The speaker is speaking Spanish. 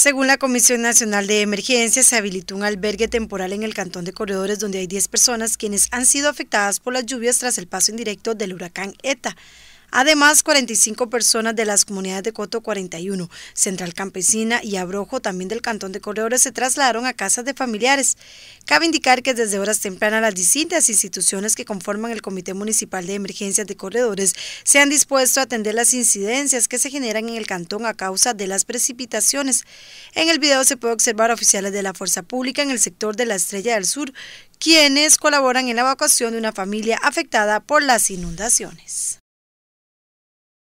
Según la Comisión Nacional de Emergencias, se habilitó un albergue temporal en el Cantón de Corredores donde hay 10 personas quienes han sido afectadas por las lluvias tras el paso indirecto del huracán ETA. Además, 45 personas de las comunidades de Coto 41, Central Campesina y Abrojo, también del Cantón de Corredores, se trasladaron a casas de familiares. Cabe indicar que desde horas tempranas las distintas instituciones que conforman el Comité Municipal de Emergencias de Corredores se han dispuesto a atender las incidencias que se generan en el cantón a causa de las precipitaciones. En el video se puede observar oficiales de la Fuerza Pública en el sector de la Estrella del Sur, quienes colaboran en la evacuación de una familia afectada por las inundaciones.